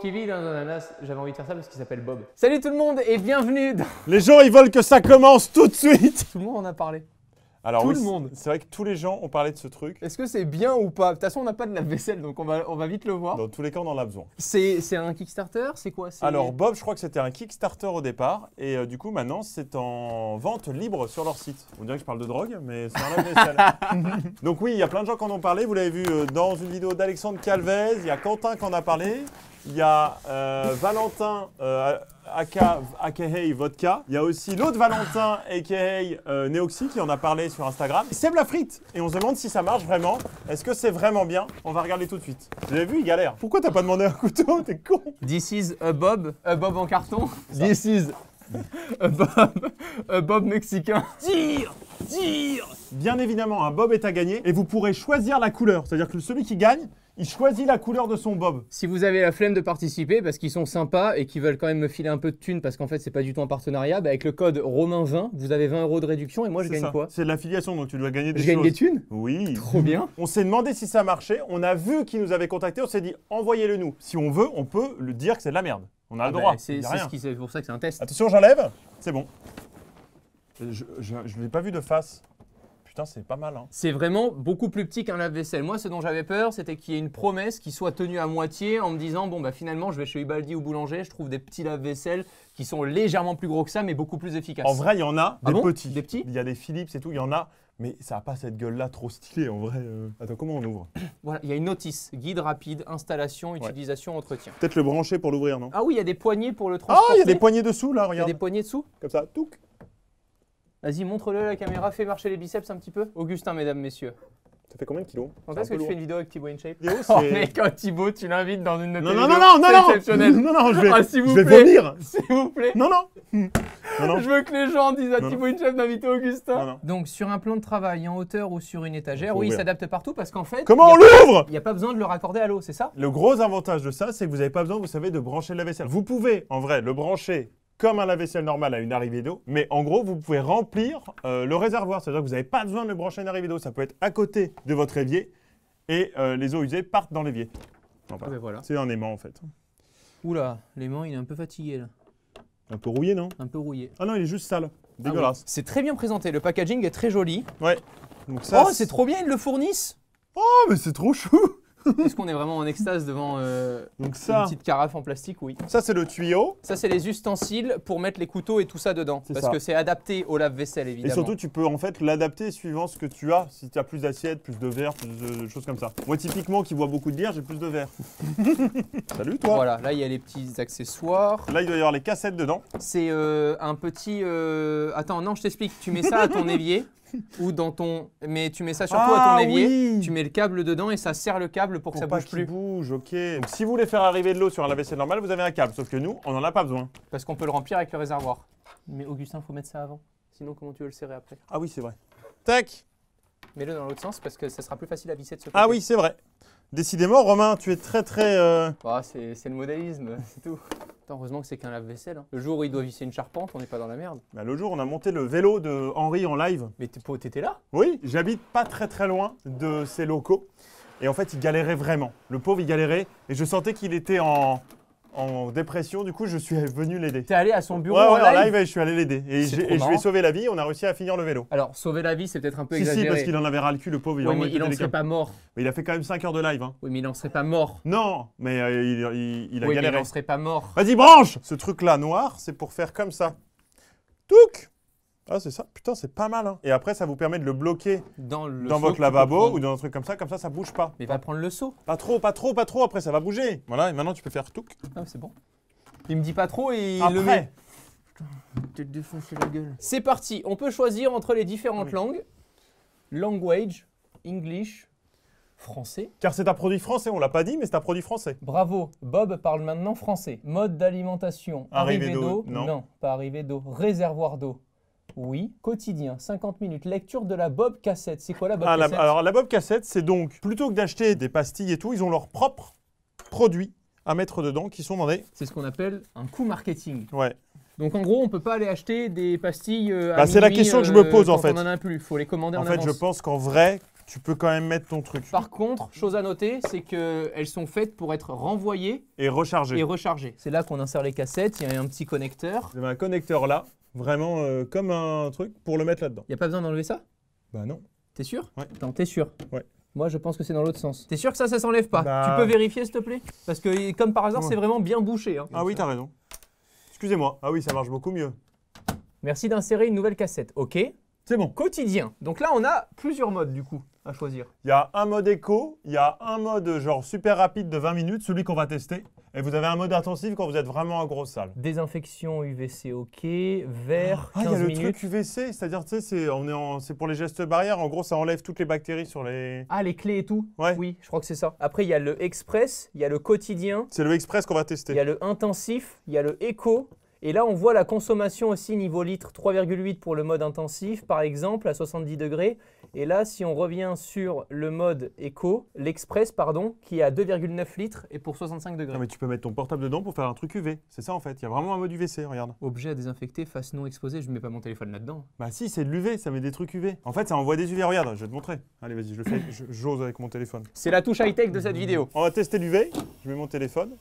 qui vit dans un ananas. J'avais envie de faire ça parce qu'il s'appelle Bob. Salut tout le monde et bienvenue dans... Les gens, ils veulent que ça commence tout de suite Tout le monde en a parlé. Alors tout oui, le monde. C'est vrai que tous les gens ont parlé de ce truc. Est-ce que c'est bien ou pas De toute façon, on n'a pas de lave-vaisselle, donc on va, on va vite le voir. Dans tous les cas, on en a besoin. C'est un Kickstarter C'est quoi Alors, Bob, je crois que c'était un Kickstarter au départ. Et euh, du coup, maintenant, c'est en vente libre sur leur site. On dirait que je parle de drogue, mais c'est un lave-vaisselle. donc oui, il y a plein de gens qui en ont parlé. Vous l'avez vu euh, dans une vidéo d'Alexandre Calvez. Il y a Quentin qui en a parlé. Il y a euh, Valentin euh, aka, aka Vodka. Il y a aussi l'autre Valentin aka euh, Neoxy qui en a parlé sur Instagram. C'est la frite Et on se demande si ça marche vraiment. Est-ce que c'est vraiment bien On va regarder tout de suite. Vous vu, il galère. Pourquoi t'as pas demandé un couteau T'es con This is a Bob. A Bob en carton. This is a Bob, a Bob mexicain. Tire Tire Bien évidemment, un Bob est à gagner et vous pourrez choisir la couleur. C'est-à-dire que celui qui gagne il choisit la couleur de son bob. Si vous avez la flemme de participer parce qu'ils sont sympas et qu'ils veulent quand même me filer un peu de thunes parce qu'en fait c'est pas du tout un partenariat, bah, avec le code Romain20, vous avez 20 euros de réduction et moi je gagne quoi C'est de l'affiliation donc tu dois gagner des choses. Je gagne des thunes Oui. Trop bien. On s'est demandé si ça marchait, on a vu qu'ils nous avait contactés, on s'est dit envoyez-le nous. Si on veut, on peut le dire que c'est de la merde. On a le ah bah, droit. c'est pour ça que c'est un test. Attention, j'enlève. C'est bon. Je ne l'ai pas vu de face c'est pas mal. Hein. C'est vraiment beaucoup plus petit qu'un lave-vaisselle. Moi, ce dont j'avais peur, c'était qu'il y ait une promesse qui soit tenue à moitié en me disant bon, bah finalement, je vais chez Ibaldi ou Boulanger, je trouve des petits lave-vaisselle qui sont légèrement plus gros que ça, mais beaucoup plus efficaces. En vrai, il y en a ah des petits. Des petits Il y a des Philips et tout, il y en a. Mais ça n'a pas cette gueule-là trop stylée en vrai. Euh. Attends, comment on ouvre Voilà, il y a une notice. Guide rapide, installation, utilisation, entretien. Peut-être le brancher pour l'ouvrir, non Ah oui, il y a des poignées pour le transporter. Ah, il y a des poignées dessous là, regarde. Il y a des poignées dessous Comme ça, touc. Vas-y, montre-le à la caméra, fais marcher les biceps un petit peu. Augustin, mesdames, messieurs. Ça fait combien de kilos Quand est que tu fais une vidéo avec Thibaut InShape Oh mec, quand Thibaut, tu l'invites dans une de non, non, non, non, non, non, non, non, je vais, ah, vomir. S'il vous plaît. Non, non. je veux que les gens disent à Thibaut InShape d'inviter Augustin. Donc, sur un plan de travail en hauteur ou sur une étagère, oui, il s'adapte partout parce qu'en fait… Comment on l'ouvre Il n'y a pas besoin de le raccorder à l'eau, c'est ça Le gros avantage de ça, c'est que vous n'avez pas besoin, vous savez, de brancher la vaisselle. Vous pouvez, en vrai, le brancher comme un lave-vaisselle normal à une arrivée d'eau, mais en gros, vous pouvez remplir euh, le réservoir. C'est-à-dire que vous n'avez pas besoin de brancher une arrivée d'eau. Ça peut être à côté de votre évier et euh, les eaux usées partent dans l'évier. Ah ben voilà. C'est un aimant, en fait. Oula, l'aimant, il est un peu fatigué, là. Un peu rouillé, non Un peu rouillé. Ah non, il est juste sale. Ah Dégueulasse. C'est très bien présenté. Le packaging est très joli. Ouais. Donc ça, oh, c'est trop bien, ils le fournissent. Oh, mais c'est trop chou Est-ce qu'on est vraiment en extase devant euh, une petite carafe en plastique Oui. Ça, c'est le tuyau. Ça, c'est les ustensiles pour mettre les couteaux et tout ça dedans. Parce que c'est adapté au lave-vaisselle, évidemment. Et surtout, tu peux en fait l'adapter suivant ce que tu as. Si tu as plus d'assiettes, plus de verre, plus de, choses comme ça. Moi, typiquement, qui bois beaucoup de bière, j'ai plus de verre. Salut, toi. Voilà, là, il y a les petits accessoires. Là, il doit y avoir les cassettes dedans. C'est euh, un petit. Euh, attends, non, je t'explique. Tu mets ça à ton évier ou dans ton. Mais tu mets ça surtout à ton ah évier, tu mets le câble dedans et ça serre le câble pour, que ça bouge plus. bouge, ok. Donc, si vous voulez faire arriver de l'eau sur un lave-vaisselle normal, vous avez un câble. Sauf que nous, on n'en a pas besoin. Parce qu'on peut le remplir avec le réservoir. Mais Augustin, faut mettre ça avant. Sinon, comment tu veux le serrer après Ah oui, c'est vrai. Tac Mets-le dans l'autre sens parce que ça sera plus facile à visser de ce ah côté. Ah oui, c'est vrai. Décidément, Romain, tu es très très. Euh, oh, c'est le modélisme, c'est tout heureusement que c'est qu'un lave-vaisselle. Hein. Le jour où il doit visser une charpente, on n'est pas dans la merde. Bah, le jour jour, on a monté le vélo de Henri en live. Mais t'étais là Oui, j'habite pas très très loin de ses locaux. Et en fait, il galérait vraiment. Le pauvre, il galérait. Et je sentais qu'il était en, en dépression, du coup, je suis venu l'aider. T'es allé à son bureau ouais, ouais, en, live. et je suis allé l'aider. Et, je, lui ai sauvé la vie, on a réussi à finir le vélo. Alors, sauver la vie, c'est peut-être un peu si, exagéré. Si, parce qu'il en avait ras le cul, le pauvre. Oui, mais il n'en serait pas mort. Mais il a fait quand même 5 heures de live. Hein. Oui, mais il en serait pas mort. Non, mais euh, il, il, a oui, galéré. il n'en serait pas mort. Vas-y, branche Ce truc-là noir, c'est pour faire comme ça. Touc ah, c'est ça Putain, c'est pas mal. Hein. Et après, ça vous permet de le bloquer dans, votre lavabo ou dans un truc comme ça. Comme ça, ça bouge pas. Mais va prendre le seau. Pas trop, pas trop, pas trop. Après, ça va bouger. Voilà, et maintenant, tu peux faire tout. Ah, c'est bon. Il me dit pas trop et il le met. Te défoncer la gueule. C'est parti. On peut choisir entre les différentes ah langues. Language, English, français. Car c'est un produit français, on l'a pas dit, mais c'est un produit français. Bravo, Bob parle maintenant français. Mode d'alimentation, arrivée d'eau, non. non, pas arrivée d'eau, réservoir d'eau, oui. Quotidien, 50 minutes. Lecture de la Bob Cassette. C'est quoi la Bob ah, Cassette Alors, la Bob Cassette, c'est donc, plutôt que d'acheter des pastilles et tout, ils ont leurs propre produits à mettre dedans qui sont demandés C'est ce qu'on appelle un coût marketing. Ouais. Donc en gros, on peut pas aller acheter des pastilles. Euh, bah, c'est la question que je me pose euh, en fait. On en a plus, Il faut les commander en, en fait, je pense qu'en vrai, tu peux quand même mettre ton truc. Par contre, chose à noter, c'est qu'elles sont faites pour être renvoyées et rechargées. Et rechargées. C'est là qu'on insère les cassettes, il y a un petit connecteur. Il y un connecteur là, vraiment euh, comme un truc pour le mettre là-dedans. Il n'y a pas besoin d'enlever ça Bah non. T'es sûr Ouais. Non, t'es sûr Ouais. Moi, je pense que c'est dans l'autre sens. T'es sûr que ça, ça s'enlève pas bah Tu peux vérifier, s'il te plaît Parce que, comme par hasard, c'est vraiment bien bouché. Hein. Ah oui, t'as raison. Excusez-moi. Ah oui, ça marche beaucoup mieux. Merci d'insérer une nouvelle cassette. OK. C'est bon. Quotidien. Donc là, on a plusieurs modes, du coup choisir Il y a un mode éco, il y a un mode genre super rapide de 20 minutes, celui qu'on va tester. Et vous avez un mode intensif quand vous êtes vraiment en grosse salle. Désinfection UVC OK, vert, Ah, il y a le truc UVC, c'est-à-dire, tu sais, c'est pour les gestes barrières. En gros, ça enlève toutes les bactéries sur les... Ah, les clés et tout ouais. Oui, je crois que c'est ça. Après, il y a le express, il y a le quotidien. C'est le express qu'on va tester. Il y a le intensif, il y a le éco. Et là, on voit la consommation aussi niveau litre 3,8 pour le mode intensif, par exemple, à 70 degrés. Et là, si on revient sur le mode éco, l'express, pardon, qui est à 2,9 litres et pour 65 degrés. Non, mais tu peux mettre ton portable dedans pour faire un truc UV. C'est ça, en fait. Il y a vraiment un mode UVC, regarde. Objet à désinfecter, face non exposée. Je ne mets pas mon téléphone là-dedans. Bah si, c'est de l'UV, ça met des trucs UV. En fait, ça envoie des UV. Regarde, je vais te montrer. Allez, vas-y, je le fais. J'ose avec mon téléphone. C'est la touche high-tech de cette vidéo. On va tester l'UV. Je mets mon téléphone.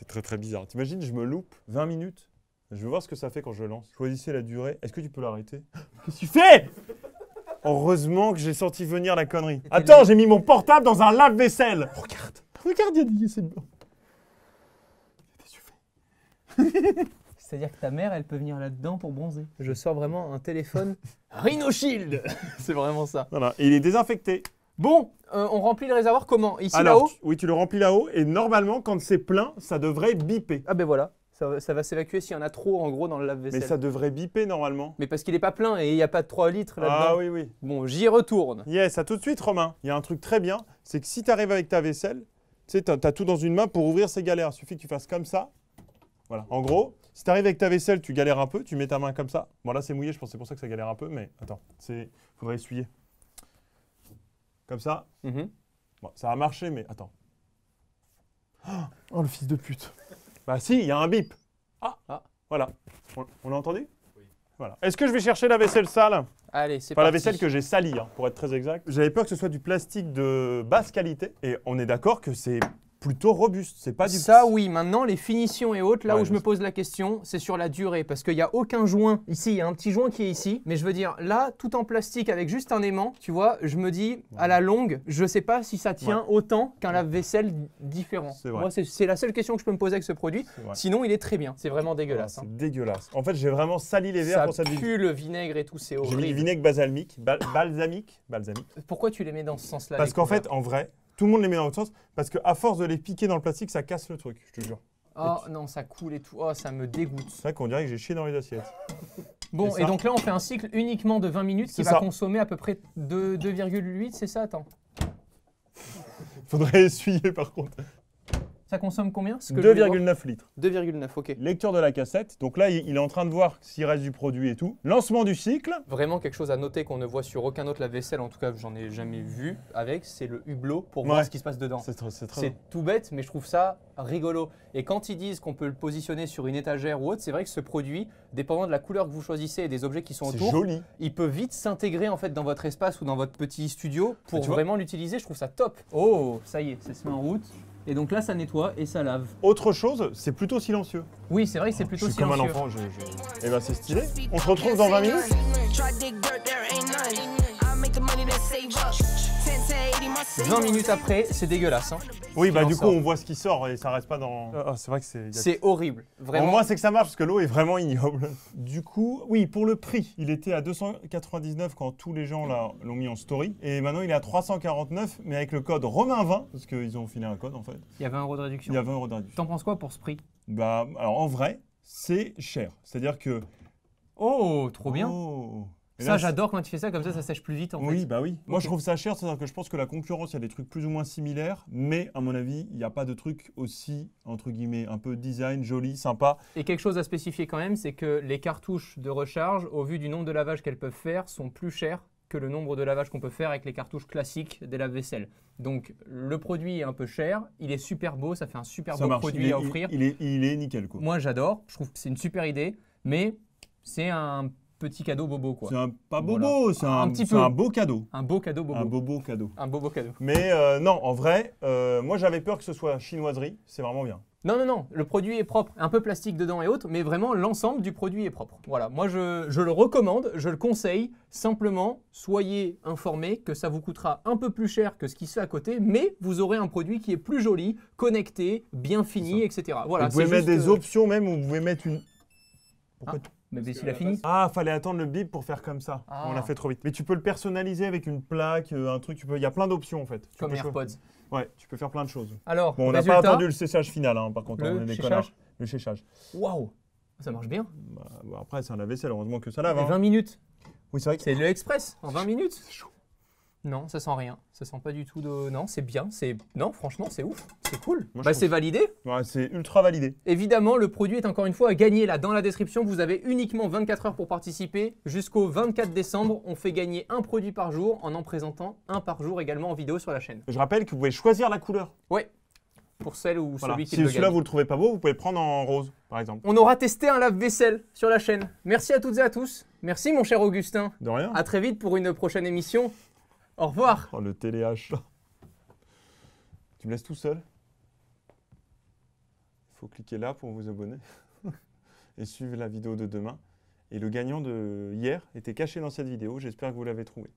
C'est très très bizarre. T'imagines, je me loupe 20 minutes. Je veux voir ce que ça fait quand je lance. Choisissez la durée. Est-ce que tu peux l'arrêter Qu'est-ce que tu fais Heureusement que j'ai senti venir la connerie. Attends, j'ai mis mon portable dans un lave-vaisselle. Regarde, regarde, il y a c'est fais C'est-à-dire que ta mère, elle peut venir là-dedans pour bronzer. Je sors vraiment un téléphone Rhino Shield C'est vraiment ça. Voilà, il est désinfecté. Bon, euh, on remplit le réservoir comment Ici là-haut Oui, tu le remplis là-haut et normalement, quand c'est plein, ça devrait biper. Ah ben voilà, ça, va s'évacuer s'il y en a trop en gros dans le lave-vaisselle. Mais ça devrait biper normalement. Mais parce qu'il n'est pas plein et il n'y a pas de 3 litres ah là-dedans. Ah oui, oui. Bon, j'y retourne. Yes, à tout de suite Romain. Il y a un truc très bien, c'est que si tu arrives avec ta vaisselle, tu as, tout dans une main pour ouvrir ces galères. Il suffit que tu fasses comme ça. Voilà, en gros, si tu arrives avec ta vaisselle, tu galères un peu, tu mets ta main comme ça. Bon là c'est mouillé, je pense c'est pour ça que ça galère un peu, mais attends, c'est faudrait essuyer. Comme ça. Mhm. bon, ça a marché, mais attends. Oh, le fils de pute. Bah si, il y a un bip. Ah, ah. Voilà. On, l'a entendu Oui. Voilà. Est-ce que je vais chercher la vaisselle sale Allez, c'est enfin, la vaisselle que j'ai salie, hein, pour être très exact. J'avais peur que ce soit du plastique de basse qualité. Et on est d'accord que c'est plutôt robuste. C'est pas du Ça, oui. Maintenant, les finitions et autres, là où je me pose la question, c'est sur la durée. Parce qu'il n'y a aucun joint ici. Il y a un petit joint qui est ici. Mais je veux dire, là, tout en plastique avec juste un aimant, tu vois, je me dis, à la longue, je sais pas si ça tient autant qu'un lave-vaisselle différent. C'est Moi, c'est la seule question que je peux me poser avec ce produit. Sinon, il est très bien. C'est vraiment dégueulasse. Hein. c'est dégueulasse. En fait, j'ai vraiment sali les verres pour cette vidéo. le vinaigre et tout, c'est horrible. J'ai vinaigre balsamique balsamique, balsamique. Pourquoi tu les mets dans ce sens-là Parce qu'en fait, en vrai, tout le monde les met dans l'autre sens parce qu'à force de les piquer dans le plastique, ça casse le truc, je te jure. Oh non, ça coule et tout. Oh, ça me dégoûte. C'est vrai qu'on dirait que j'ai chié dans les assiettes. Bon, et, donc là, on fait un cycle uniquement de 20 minutes qui va consommer à peu près 2,8, c'est ça Attends. Faudrait essuyer par contre. Ça consomme combien 2,9 litres. 2,9, ok. Lecture de la cassette. Donc là, il est en train de voir s'il reste du produit et tout. Lancement du cycle. Vraiment quelque chose à noter qu'on ne voit sur aucun autre lave-vaisselle, en tout cas, j'en ai jamais vu avec, c'est le hublot pour voir ce qui se passe dedans. C'est tout bête, mais je trouve ça rigolo. Et quand ils disent qu'on peut le positionner sur une étagère ou autre, c'est vrai que ce produit, dépendant de la couleur que vous choisissez et des objets qui sont autour, il peut vite s'intégrer en fait dans votre espace ou dans votre petit studio pour vraiment l'utiliser. Je trouve ça top. Oh, ça y est, c'est se met en route. Et donc là, ça nettoie et ça lave. Autre chose, c'est plutôt silencieux. Oui, c'est vrai c'est plutôt je suis comme un enfant, Eh ben, c'est stylé. On se retrouve dans 20 minutes. 20 minutes après, c'est dégueulasse. Hein. Oui, bah du coup, on voit ce qui sort et ça reste pas dans. Ah, ah, c'est vrai que c'est. C'est horrible, vraiment. moi, c'est que ça marche parce que l'eau est vraiment ignoble. Du coup, oui, pour le prix, il était à 299 quand tous les gens là l'ont mis en story et maintenant il est à 349, mais avec le code Romain20 parce qu'ils ont filé un code en fait. Il y avait un euros de réduction. Il y avait 20 euros de réduction. T'en penses quoi pour ce prix Bah, alors en vrai, c'est cher. C'est-à-dire que. Oh, trop bien. Oh ça, j'adore quand tu fais ça, comme ça, ça sèche plus vite. En oui, bah oui. Moi, je trouve ça cher, c'est-à-dire que je pense que la concurrence, il y a des trucs plus ou moins similaires, mais à mon avis, il n'y a pas de truc aussi, entre guillemets, un peu design, joli, sympa. Et quelque chose à spécifier quand même, c'est que les cartouches de recharge, au vu du nombre de lavages qu'elles peuvent faire, sont plus chères que le nombre de lavages qu'on peut faire avec les cartouches classiques des lave-vaisselle. Donc le produit est un peu cher, il est super beau, ça fait un super beau produit à offrir. Il, est, il est nickel quoi. Moi j'adore, je trouve que c'est une super idée, mais c'est un petit cadeau bobo quoi. C'est un pas bobo, c'est un, petit peu. un beau cadeau. Un beau cadeau bobo. Un bobo cadeau. Un bobo cadeau. Mais euh, non, en vrai, euh, moi j'avais peur que ce soit chinoiserie, c'est vraiment bien. Non, non, non, le produit est propre, un peu plastique dedans et autres, mais vraiment l'ensemble du produit est propre. Voilà, moi je, je, le recommande, je le conseille, simplement soyez informés que ça vous coûtera un peu plus cher que ce qui se fait à côté, mais vous aurez un produit qui est plus joli, connecté, bien fini, etc. Voilà, vous pouvez mettre des euh, options même, vous pouvez mettre une... Pourquoi hein si il a fini Ah, fallait attendre le bip pour faire comme ça. Ah. On l'a fait trop vite. Mais tu peux le personnaliser avec une plaque, euh, un truc. Tu peux... Il y a plein d'options en fait. Tu comme AirPods. Ouais, tu peux faire plein de choses. Alors, bon, on n'a pas attendu le séchage final, hein, par contre. Hein, le séchage. Le séchage. Waouh Ça marche bien. Bah, après, c'est un lave-vaisselle, heureusement que ça lave. En hein. 20 minutes. Oui, c'est vrai C'est le express en 20 minutes. Non, ça sent rien. Ça sent pas du tout de. Non, c'est bien. C'est non, franchement, c'est ouf. C'est cool. bah, c'est validé. Ouais, c'est ultra validé. Évidemment, le produit est encore une fois à gagner là dans la description. Vous avez uniquement 24 heures pour participer. Jusqu'au 24 décembre, on fait gagner un produit par jour en en présentant un par jour également en vidéo sur la chaîne. Je rappelle que vous pouvez choisir la couleur. Ouais, Pour celle ou celui qui Si celui-là vous le trouvez pas beau, vous pouvez prendre en rose, par exemple. On aura testé un lave-vaisselle sur la chaîne. Merci à toutes et à tous. Merci mon cher Augustin. De rien. À très vite pour une prochaine émission. Au revoir. Oh, le téléachat. Tu me laisses tout seul Il faut cliquer là pour vous abonner et suivre la vidéo de demain. Et le gagnant de hier était caché dans cette vidéo. J'espère que vous l'avez trouvé.